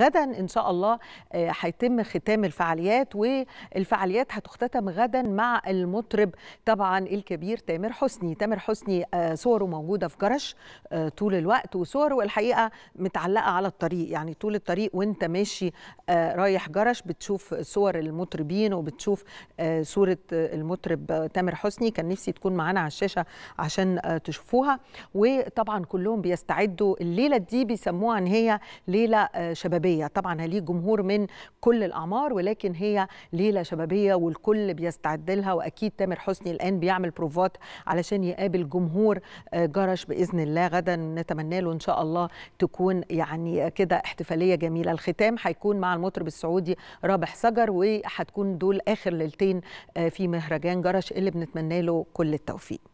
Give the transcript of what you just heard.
غدا ان شاء الله آه، هيتم ختام الفعاليات والفعاليات هتختتم غدا مع المطرب طبعا الكبير تامر حسني تامر حسني آه، صوره موجوده في جرش آه، طول الوقت وصوره الحقيقه متعلقه على الطريق يعني طول الطريق وانت ماشي رايح جرش بتشوف صور المطربين وبتشوف صوره المطرب تامر حسني كان نفسي تكون معانا على الشاشه عشان تشوفوها وطبعا كلهم بيستعدوا الليله دي بيسموها ان هي ليله شبابيه شبابيه طبعا ليه جمهور من كل الاعمار ولكن هي ليله شبابيه والكل بيستعد لها واكيد تامر حسني الان بيعمل بروفات علشان يقابل جمهور آه، جرش باذن الله غدا نتمنى له ان شاء الله تكون يعني كده احتفاليه جميله الختام هيكون مع المطرب السعودي رابح سجر وهتكون دول اخر ليلتين آه، في مهرجان جرش اللي بنتمنى له كل التوفيق